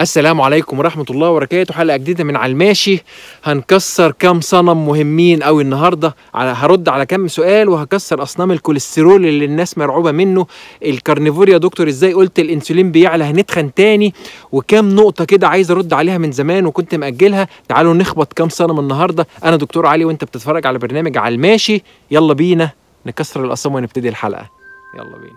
السلام عليكم ورحمة الله وبركاته حلقة جديدة من على الماشي هنكسر كام صنم مهمين أوي النهاردة على هرد على كام سؤال وهكسر أصنام الكوليسترول اللي الناس مرعوبة منه الكارنيفوريا يا دكتور إزاي قلت الأنسولين بيعلى هنتخن تاني وكام نقطة كده عايز أرد عليها من زمان وكنت مأجلها تعالوا نخبط كام صنم النهاردة أنا دكتور علي وأنت بتتفرج على برنامج على الماشي يلا بينا نكسر الأصنام ونبتدي الحلقة يلا بينا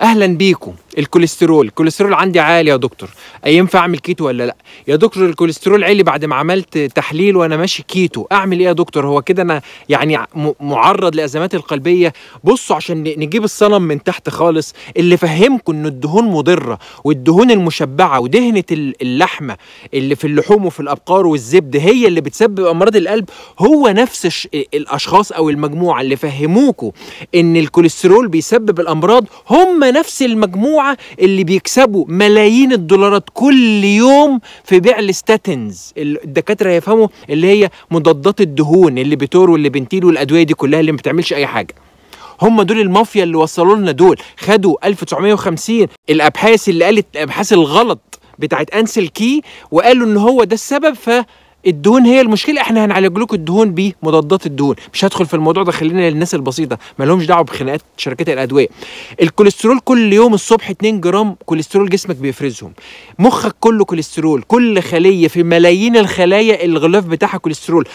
أهلا بيكم الكوليسترول الكوليسترول عندي عالي يا دكتور ينفع اعمل كيتو ولا لا يا دكتور الكوليسترول عالي بعد ما عملت تحليل وانا ماشي كيتو اعمل ايه يا دكتور هو كده انا يعني معرض لازمات القلبيه بصوا عشان نجيب الصنم من تحت خالص اللي فهمكم ان الدهون مضره والدهون المشبعه ودهنه اللحمه اللي في اللحوم وفي الابقار والزبد هي اللي بتسبب امراض القلب هو نفس الاشخاص او المجموعه اللي فهموكوا ان الكوليسترول بيسبب الامراض هم نفس المجموعه اللي بيكسبوا ملايين الدولارات كل يوم في بيع الستاتنز الدكاتره يفهموا اللي هي مضادات الدهون اللي بتور واللي بنتيل والادويه دي كلها اللي ما بتعملش اي حاجه هم دول المافيا اللي وصلوا لنا دول خدوا 1950 الابحاث اللي قالت الابحاث الغلط بتاعت انسل كي وقالوا ان هو ده السبب ف الدهون هي المشكله احنا هنعالج لكم الدهون بمضادات الدهون مش هدخل في الموضوع ده خلينا للناس البسيطه ما لهمش دعوه بخناقات شركات الادويه الكوليسترول كل يوم الصبح 2 جرام كوليسترول جسمك بيفرزهم مخك كله كوليسترول كل خليه في ملايين الخلايا الغلاف بتاعها كوليسترول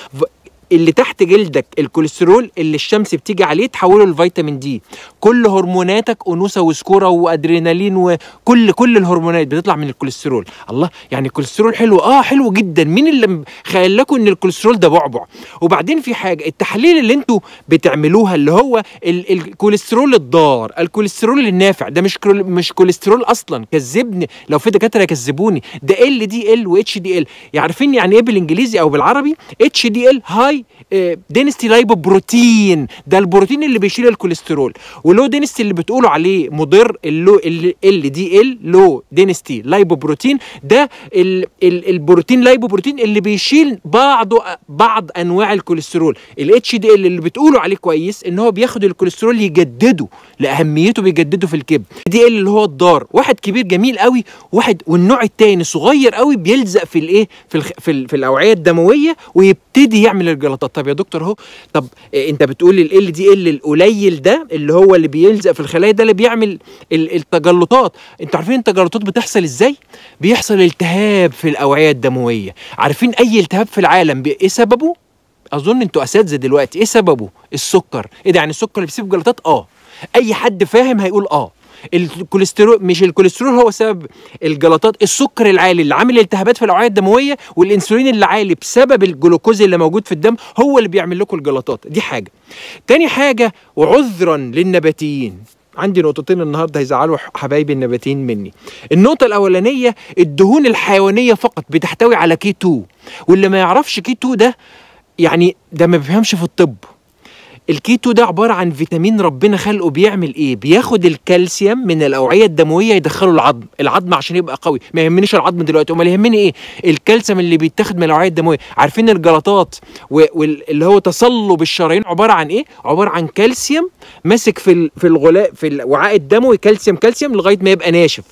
اللي تحت جلدك الكوليسترول اللي الشمس بتيجي عليه تحوله لفيتامين دي كل هرموناتك انوثه وذكوره وادرينالين وكل كل الهرمونات بتطلع من الكوليسترول الله يعني الكوليسترول حلو اه حلو جدا مين اللي خيال لكم ان الكوليسترول ده بعبع وبعدين في حاجه التحليل اللي انتوا بتعملوها اللي هو ال الكوليسترول الضار الكوليسترول النافع ده مش كول مش كوليسترول اصلا كذبني لو في دكاتره يكذبوني ده ال دي ال واتش دي ال عارفين يعني ايه بالانجليزي او بالعربي اتش دي ال هاي هاي آه، دينستي لايبو بروتين ده البروتين اللي بيشيل الكوليسترول ولو دينستي اللي بتقولوا عليه مضر اللو ال دي ال لو دينستي لايبو بروتين ده ال ال البروتين لايبو بروتين اللي بيشيل بعض بعض انواع الكوليسترول الاتش دي ال اللي بتقولوا عليه كويس ان هو بياخد الكوليسترول يجدده لاهميته بيجدده في الكبد دي ال اللي هو الضار واحد كبير جميل قوي واحد والنوع الثاني صغير قوي بيلزق في الايه في الخ... في, ال... في الاوعيه الدمويه ويبتدي يعمل الجلطة. جلطات طب طب يا دكتور اهو طب آه، انت بتقول ال دي ال القليل ده اللي هو اللي بيلزق في الخلايا ده اللي بيعمل التجلطات انتوا عارفين التجلطات بتحصل ازاي بيحصل التهاب في الاوعيه الدمويه عارفين اي التهاب في العالم ايه سببه اظن انتوا اساتذه دلوقتي ايه سببه السكر ايه ده يعني السكر اللي بيسيب جلطات اه اي حد فاهم هيقول اه الكوليسترول مش الكوليسترول هو سبب الجلطات السكر العالي اللي عامل التهابات في الاوعيه الدمويه والانسولين اللي عالي بسبب الجلوكوز اللي موجود في الدم هو اللي بيعمل لكم الجلطات دي حاجه تاني حاجه وعذرا للنباتيين عندي نقطتين النهارده هيزعلوا حبايبي النباتيين مني. النقطة الأولانية الدهون الحيوانية فقط بتحتوي على كي 2 واللي ما يعرفش كي 2 ده يعني ده ما بيفهمش في الطب الكيتو ده عباره عن فيتامين ربنا خلقه بيعمل ايه بياخد الكالسيوم من الاوعيه الدمويه يدخله العظم العظم عشان يبقى قوي ما يهمنيش العظم دلوقتي امال يهمني ايه الكالسيوم اللي بيتاخد من الاوعيه الدمويه عارفين الجلطات واللي هو تصلب الشرايين عباره عن ايه عباره عن كالسيوم ماسك في في الغلاء في الوعاء الدموي كالسيوم كالسيوم لغايه ما يبقى ناشف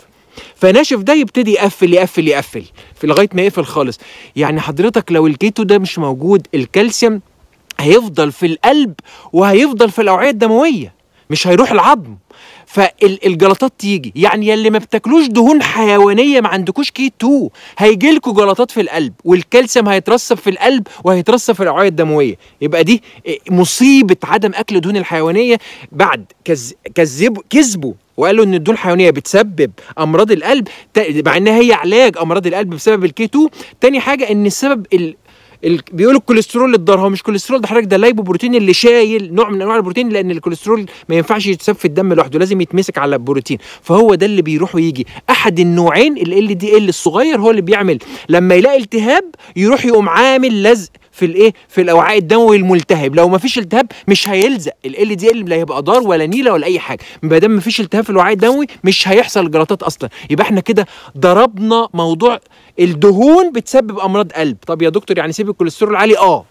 فناشف ده يبتدي يقفل يقفل يقفل في لغايه ما يقفل خالص يعني حضرتك لو الكيتو ده مش موجود الكالسيوم هيفضل في القلب وهيفضل في الاوعيه الدمويه مش هيروح العظم فالجلطات تيجي يعني اللي ما بتاكلوش دهون حيوانيه ما عندكوش كي 2 هيجي لكم جلطات في القلب والكالسيوم هيترسب في القلب وهيترسب في الاوعيه الدمويه يبقى دي إيه، مصيبه عدم اكل الدهون الحيوانيه بعد كذبوا كذبوا وقالوا ان الدهون الحيوانيه بتسبب امراض القلب مع انها هي علاج امراض القلب بسبب الكي 2 تاني حاجه ان السبب بيقولوا الكوليسترول الضار هو مش كوليسترول ده حضرتك ده اللايبوبروتين اللي شايل نوع من انواع البروتين لان الكوليسترول ما ينفعش يتساب في الدم لوحده لازم يتمسك على البروتين فهو ده اللي بيروح ويجي احد النوعين ال دي ال الصغير هو اللي بيعمل لما يلاقي التهاب يروح يقوم عامل لزق في الايه في الاوعيه الدموي الملتهب لو ما فيش التهاب مش هيلزق ال ال دي ال لا هيبقى دار ولا نيله ولا اي حاجه ما دام ما فيش التهاب في الوعاء الدموي مش هيحصل جلطات اصلا يبقى احنا كده ضربنا موضوع الدهون بتسبب امراض قلب طب يا دكتور يعني سيب الكوليسترول العالي اه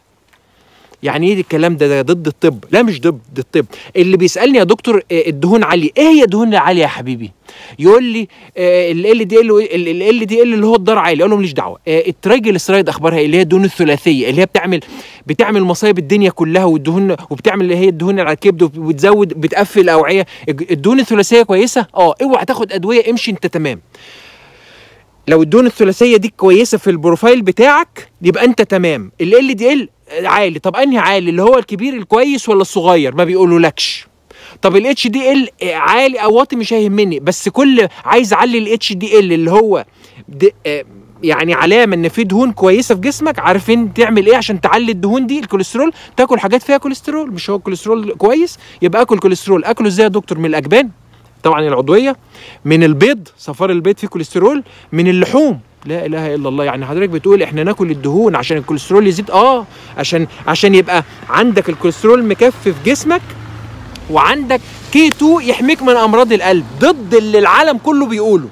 يعني ايه الكلام ده, ده ضد الطب لا مش ضد الطب اللي بيسالني يا دكتور آه، الدهون عاليه ايه هي الدهون العاليه يا حبيبي يقول لي آه، ال ال دي ال ال دي ال اللي هو الدار عالي اقول له ماليش دعوه آه، سرايد اخبارها إيه؟ اللي هي الدهون الثلاثيه اللي هي بتعمل بتعمل مصايب الدنيا كلها والدهون وبتعمل اللي هي الدهون على الكبد وبتزود بتقفل الاوعيه الدهون الثلاثيه كويسه اه اوعى تاخد ادويه امشي انت تمام لو الدهون الثلاثيه دي كويسه في البروفايل بتاعك يبقى انت تمام ال ال دي ال عالي طب انهي عالي اللي هو الكبير الكويس ولا الصغير ما بيقولولكش طب الاتش دي ال عالي او واطي مش هيهمني بس كل عايز اعلي الاتش دي ال اللي هو آه، يعني علامه ان في دهون كويسه في جسمك عارفين تعمل ايه عشان تعلي الدهون دي الكوليسترول تاكل حاجات فيها كوليسترول مش هو الكوليسترول كويس يبقى اكل كوليسترول اكله ازاي يا دكتور من الاجبان طبعا العضويه من البيض صفار البيض فيه كوليسترول من اللحوم لا اله الا الله يعني حضرتك بتقول احنا ناكل الدهون عشان الكوليسترول يزيد اه عشان عشان يبقى عندك الكوليسترول مكفي في جسمك وعندك كي 2 يحميك من امراض القلب ضد اللي العالم كله بيقوله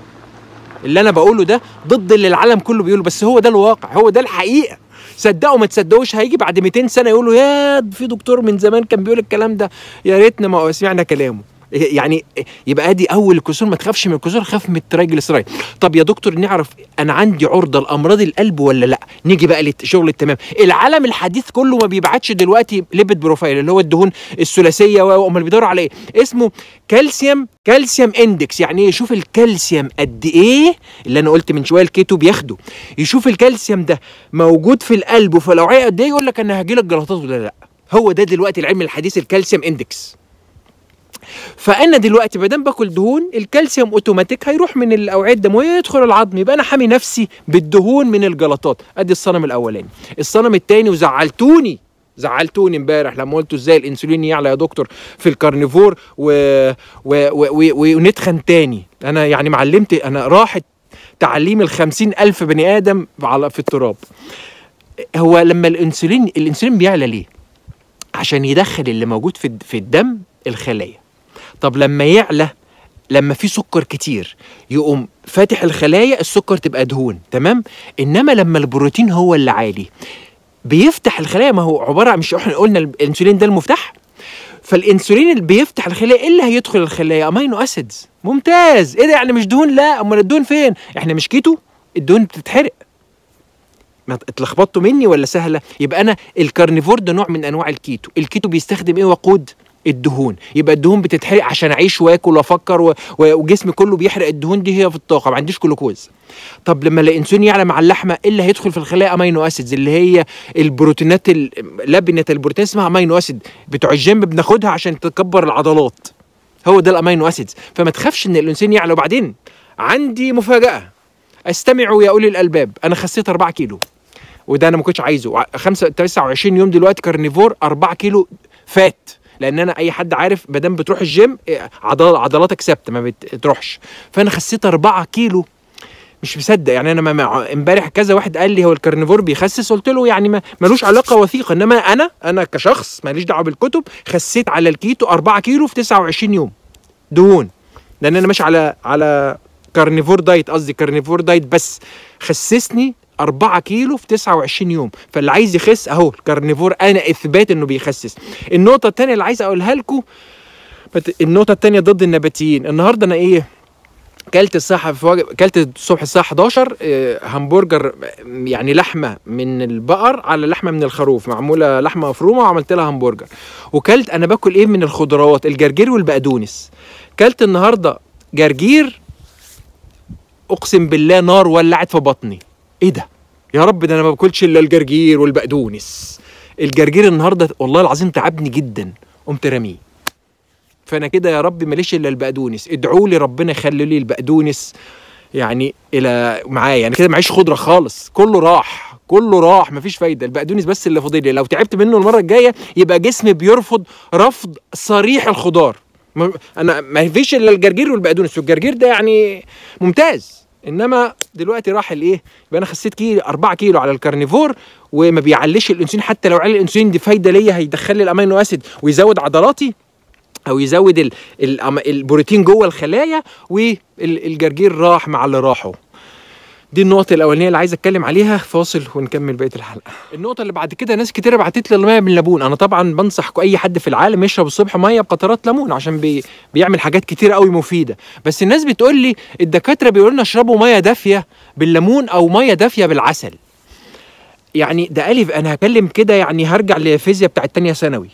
اللي انا بقوله ده ضد اللي العالم كله بيقوله بس هو ده الواقع هو ده الحقيقه صدقوا ما تصدقوش هيجي بعد 200 سنه يقولوا يا في دكتور من زمان كان بيقول الكلام ده يا ريتنا ما سمعنا كلامه يعني يبقى ادي اول الكسور ما تخافش من الكسور خاف من الترايجلسرايد طب يا دكتور نعرف انا عندي عرضه لامراض القلب ولا لا نيجي بقى لشغل التمام العالم الحديث كله ما بيبعتش دلوقتي ليبيد بروفايل اللي هو الدهون الثلاثيه امال بيدوروا على يعني ايه اسمه كالسيوم كالسيوم اندكس يعني يشوف الكالسيوم قد ايه اللي انا قلت من شويه الكيتو بياخده يشوف الكالسيوم ده موجود في القلب وفي الأوعية قد ايه يقول لك انا هجيلك جلطات ولا لا هو ده دلوقتي العلم الحديث الكالسيوم اندكس فانا دلوقتي ما دام باكل دهون الكالسيوم اوتوماتيك هيروح من الاوعيه الدمويه يدخل العظم يبقى انا حامي نفسي بالدهون من الجلطات ادي الصنم الاولاني الصنم الثاني وزعلتوني زعلتوني امبارح لما قلتوا ازاي الانسولين يعلى يا دكتور في الكارنيفور و... و... و... و... ونتخن تاني انا يعني معلمت انا راحت تعليم الخمسين ألف بني آدم على في التراب هو لما الانسولين الانسولين بيعلى ليه عشان يدخل اللي موجود في في الدم الخلايا طب لما يعلى لما في سكر كتير يقوم فاتح الخلايا السكر تبقى دهون تمام انما لما البروتين هو اللي عالي بيفتح الخلايا ما هو عباره مش احنا قلنا الانسولين ده المفتاح فالانسولين اللي بيفتح الخلايا ايه اللي هيدخل الخلايا امينو اسيدز ممتاز ايه ده يعني مش دهون لا امال الدهون فين احنا مش كيتو الدهون بتتحرق ما اتلخبطتوا مني ولا سهله يبقى انا الكارنيفور ده نوع من انواع الكيتو الكيتو بيستخدم ايه وقود الدهون يبقى الدهون بتتحرق عشان اعيش واكل وافكر و... وجسمي كله بيحرق الدهون دي هي في الطاقه ما عنديش جلوكوز طب لما الانسولين يعلى مع اللحمه ايه اللي هيدخل في الخلايا امينو اسيدز اللي هي البروتينات لبنه البروتين اسمها امينو اسيد بتوع الجيم بناخدها عشان تكبر العضلات هو ده الامينو اسيدز فما تخافش ان الانسولين يعلى وبعدين عندي مفاجاه استمعوا يا اولي الالباب انا خسيت 4 كيلو وده انا ما كنتش عايزه 25 يوم دلوقتي كارنيفور 4 كيلو فات لان انا اي حد عارف ما دام بتروح الجيم إيه، عضل عضلاتك ثابته ما بتروحش فانا خسيت 4 كيلو مش مصدق يعني انا ما امبارح كذا واحد قال لي هو الكرنفور بيخسس قلت له يعني ما ملوش علاقه وثيقه انما انا انا كشخص ماليش دعوه بالكتب خسيت على الكيتو 4 كيلو في 29 يوم دهون لان انا ماشي على على كارنيفور دايت قصدي كارنيفور دايت بس خسسني 4 كيلو في 29 يوم فاللي عايز يخس اهو الكارنيفور انا اثبات انه بيخسس النقطه الثانيه اللي عايز اقولها لكم النقطه الثانيه ضد النباتيين النهارده انا ايه كلت الصبح في وجب... كلت الصبح الساعه 11 آه، همبرجر يعني لحمه من البقر على لحمه من الخروف معموله لحمه مفرومه وعملت لها همبرجر وكلت انا باكل ايه من الخضروات الجرجير والبقدونس كلت النهارده جرجير اقسم بالله نار ولعت في بطني ايه ده يا رب ده انا ما باكلش الا الجرجير والبقدونس الجرجير النهارده والله العظيم تعبني جدا قمت راميه فانا كده يا رب ماليش الا البقدونس ادعوا لي ربنا يخلي لي البقدونس يعني الى معايا يعني كده معيش خضره خالص كله راح كله راح مفيش فايده البقدونس بس اللي فاضل لي لو تعبت منه المره الجايه يبقى جسمي بيرفض رفض صريح الخضار انا مفيش الا الجرجير والبقدونس والجرجير ده يعني ممتاز انما دلوقتي راح الايه يبقى انا خسيت كيلو 4 كيلو على الكارنيفور وما بيعليش الانسولين حتى لو علي الانسولين دي فايده ليا هيدخل لي الامينو اسيد ويزود عضلاتي او يزود البروتين جوه الخلايا والجرجير راح مع اللي راحه دي النقطة الأولانية اللي عايز أتكلم عليها فاصل ونكمل بقية الحلقة. النقطة اللي بعد كده ناس كتير بعتت لي المية بالليمون، أنا طبعا بنصح أي حد في العالم يشرب الصبح مية بقطرات ليمون عشان بي... بيعمل حاجات كتير قوي مفيدة، بس الناس بتقول لي الدكاترة بيقولوا لنا اشربوا مية دافية بالليمون أو مية دافية بالعسل. يعني ده ألف أنا هكلم كده يعني هرجع لفيزياء بتاعت تانية ثانوي.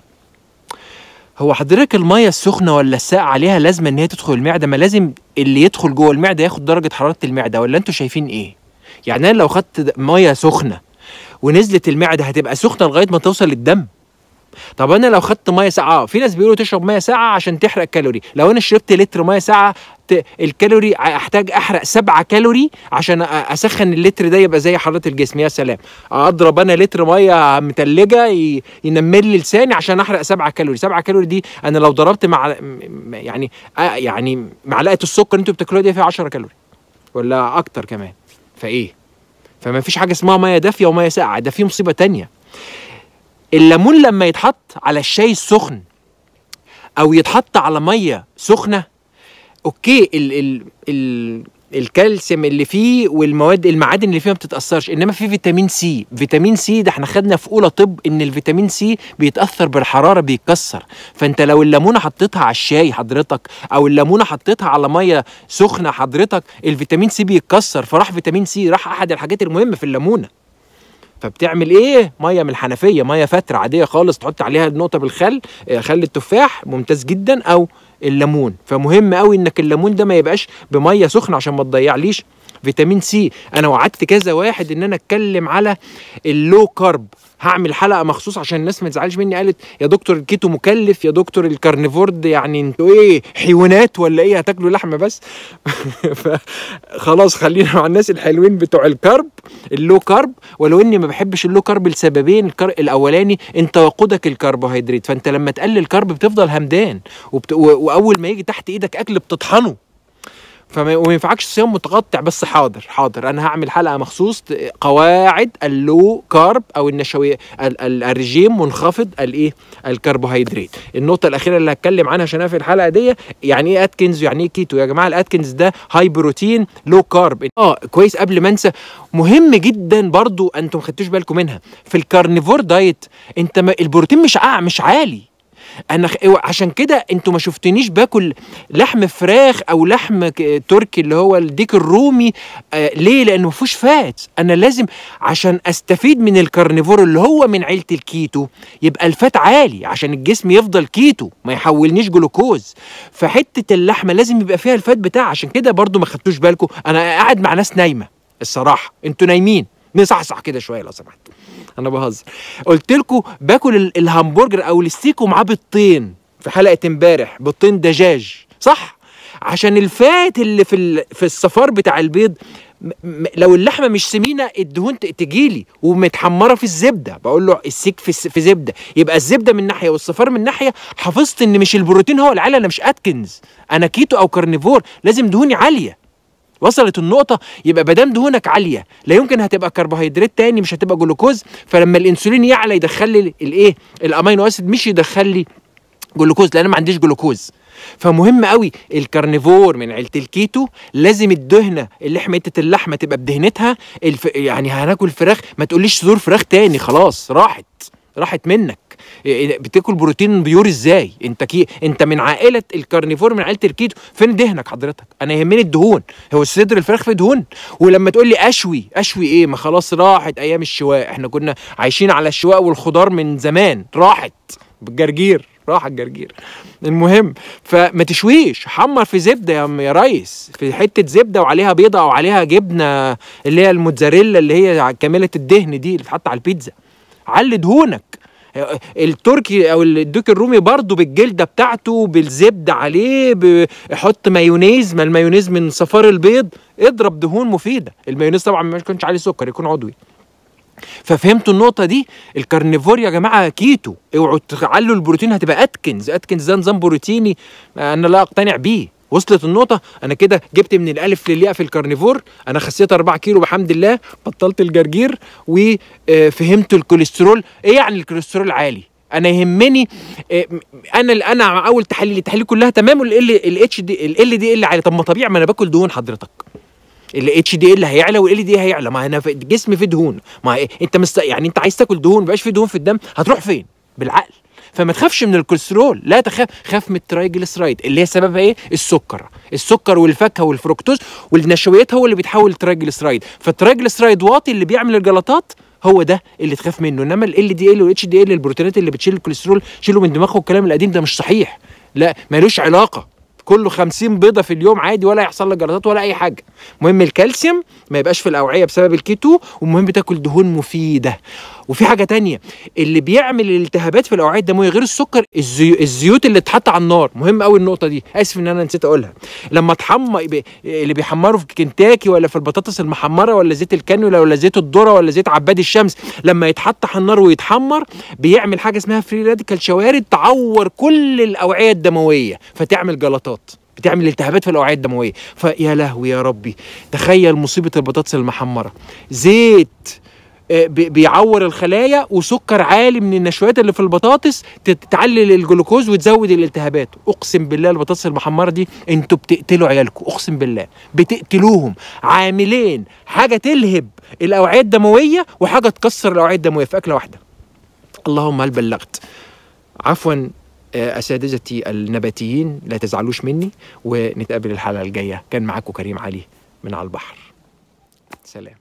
هو حضرتك الميه السخنه ولا الساقعه عليها لازمه ان هي تدخل المعده ما لازم اللي يدخل جوه المعده ياخد درجه حراره المعده ولا انتوا شايفين ايه يعني انا لو خدت ميه سخنه ونزلت المعده هتبقى سخنه لغايه ما توصل للدم طب انا لو خدت ميه ساقعه آه، في ناس بيقولوا تشرب ميه ساقعه عشان تحرق كالوري لو انا شربت لتر ميه ساقعه الكالوري احتاج احرق 7 كالوري عشان اسخن اللتر ده يبقى زي حراره الجسم يا سلام اضرب انا لتر ميه متلجه ينمل لي لساني عشان احرق 7 كالوري 7 كالوري دي انا لو ضربت مع يعني يعني معلقه السكر اللي انتوا بتاكلوها دي فيها 10 كالوري ولا اكتر كمان فايه فما فيش حاجه اسمها ميه دافيه وميه ساقعه ده في مصيبه تانية الليمون لما يتحط على الشاي السخن او يتحط على ميه سخنه اوكي ال ال ال الكالسيوم اللي فيه والمواد المعادن اللي فيه ما بتتاثرش انما في فيتامين سي فيتامين سي ده احنا خدنا في اولى طب ان الفيتامين سي بيتاثر بالحراره بيتكسر فانت لو الليمونه حطيتها على الشاي حضرتك او الليمونه حطيتها على ميه سخنه حضرتك الفيتامين سي بيتكسر فراح فيتامين سي راح احد الحاجات المهمه في الليمونه فبتعمل ايه ميه من الحنفيه ميه فتره عاديه خالص تحط عليها نقطه بالخل آه، خل التفاح ممتاز جدا او الليمون فمهم قوي انك الليمون ده ما يبقاش بميه سخنه عشان ما تضيعليش فيتامين سي انا وعدت كذا واحد ان انا اتكلم على اللو كارب هعمل حلقه مخصوص عشان الناس ما تزعلش مني قالت يا دكتور الكيتو مكلف يا دكتور الكارنيفورد يعني انتوا ايه حيوانات ولا ايه هتاكلوا لحمه بس فخلاص خلينا مع الناس الحلوين بتوع الكرب اللو كارب ولو اني ما بحبش اللو كارب لسببين الكار... الاولاني انت وقودك الكربوهيدرات فانت لما تقلل الكرب بتفضل همدان وبت... و... واول ما يجي تحت ايدك اكل بتطحنه فما ينفعكش صيام متقطع بس حاضر حاضر انا هعمل حلقه مخصوص قواعد اللو كارب او النشويات الرجيم منخفض الايه الكربوهيدرات النقطه الاخيره اللي هتكلم عنها عشان في الحلقه دي يعني ايه اتكنز ويعني ايه كيتو يا جماعه الاتكنز ده هاي بروتين لو كارب اه كويس قبل ما انسى مهم جدا برضو انتم ما خدتوش بالكم منها في الكارنيفور دايت انت البروتين مش مش عالي انا إيوه، عشان كده انتوا ما شفتنيش باكل لحم فراخ او لحم تركي اللي هو الديك الرومي آه ليه لانه ما فيهوش فات انا لازم عشان استفيد من الكارنيفور اللي هو من عيله الكيتو يبقى الفات عالي عشان الجسم يفضل كيتو ما يحولنيش جلوكوز فحته اللحمه لازم يبقى فيها الفات بتاعها عشان كده برضو ما خدتوش بالكم انا قاعد مع ناس نايمه الصراحه انتوا نايمين نصحصح كده شويه لو سمحت انا بهزر قلت لكم باكل الهمبرجر او الستيك ومعاه بيضتين في حلقه امبارح بيضتين دجاج صح عشان الفات اللي في في الصفار بتاع البيض لو اللحمه مش سمينه الدهون تجيلي ومتحمره في الزبده بقول له السيك في زبده يبقى الزبده من ناحيه والصفار من ناحيه حافظت ان مش البروتين هو العالي انا مش اتكنز انا كيتو او كارنيفور لازم دهوني عاليه وصلت النقطه يبقى ما دام دهونك عاليه لا يمكن هتبقى كربوهيدرات تاني مش هتبقى جلوكوز فلما الانسولين يعلى يدخل لي الايه الامينو اسيد مش يدخل لي جلوكوز لان انا ما عنديش جلوكوز فمهم قوي الكارنيفور من عيله الكيتو لازم الدهنه اللي حمية اللحمه تبقى بدهنتها الف... يعني هناكل فراخ ما تقوليش زور فراخ تاني خلاص راحت راحت منك إيه، إيه، بتاكل بروتين بيور ازاي انت كي انت من عائله الكارنيفور من عائله الكيتو فين دهنك حضرتك انا يهمني الدهون هو صدر الفراخ في دهون ولما تقول لي اشوي اشوي ايه ما خلاص راحت ايام الشواء احنا كنا عايشين على الشواء والخضار من زمان راحت بالجرجير راح الجرجير المهم فما تشويش حمر في زبده يا يا ريس في حته زبده وعليها بيضه او عليها جبنه اللي هي الموتزاريلا اللي هي كامله الدهن دي اللي بتتحط على البيتزا علي دهونك التركي او الديك الرومي برضه بالجلده بتاعته بالزبده عليه حط مايونيز ما المايونيز من صفار البيض اضرب دهون مفيده المايونيز طبعا ما يكونش عليه سكر يكون عضوي ففهمتوا النقطه دي الكارنيفور يا جماعه كيتو اوعوا تعلوا البروتين هتبقى اتكنز اتكنز ده نظام بروتيني انا لا اقتنع بيه وصلت النقطه انا كده جبت من الالف للياء في الكارنيفور انا خسيت 4 كيلو بحمد الله بطلت الجرجير وفهمت الكوليسترول ايه يعني الكوليسترول عالي انا يهمني آه، انا انا اول تحليل التحاليل كلها تمام ال ال اتش دي ال ال دي ال عالي طب ما طبيعي ما انا باكل دهون حضرتك ال اتش دي ال هيعلى والال دي هيعلى ما انا جسمي فيه دهون ما انت مست... يعني انت عايز تاكل دهون ما فيه دهون في الدم هتروح فين بالعقل فما تخافش من الكوليسترول لا تخاف خاف من الترايجليسرايد اللي هي سببها ايه السكر السكر والفاكهه والفركتوز والنشويات هو اللي بيتحول لترايجليسرايد فالترايجليسرايد واطي اللي بيعمل الجلطات هو ده اللي تخاف منه انما ال دي ال والاتش دي ال البروتينات اللي بتشيل الكوليسترول شيله من دماغه الكلام القديم ده مش صحيح لا ملوش علاقه كله 50 بيضه في اليوم عادي ولا هيحصل لك جلطات ولا اي حاجه المهم الكالسيوم ما يبقاش في الاوعيه بسبب الكيتو والمهم تاكل دهون مفيده وفي حاجه تانية اللي بيعمل الالتهابات في الاوعيه الدمويه غير السكر الزيو الزيوت اللي اتحط على النار مهم قوي النقطه دي اسف ان انا نسيت اقولها لما تحمر اللي بيحمروا في كنتاكي ولا في البطاطس المحمره ولا زيت الكانولا ولا زيت الذره ولا زيت عباد الشمس لما يتحط على النار ويتحمر بيعمل حاجه اسمها فري راديكال شوارد تعور كل الاوعيه الدمويه فتعمل جلطات البطاط بتعمل التهابات في الاوعيه الدمويه فيا لهوي يا ربي تخيل مصيبه البطاطس المحمره زيت آه، بيعور الخلايا وسكر عالي من النشويات اللي في البطاطس تعلل الجلوكوز وتزود الالتهابات اقسم بالله البطاطس المحمره دي انتوا بتقتلوا عيالكم اقسم بالله بتقتلوهم عاملين حاجه تلهب الاوعيه الدمويه وحاجه تكسر الاوعيه الدمويه في اكله واحده اللهم هل بلغت عفوا آه، اساتذتي النباتيين لا تزعلوش مني ونتقابل الحلقه الجايه كان معاكم كريم علي من على البحر سلام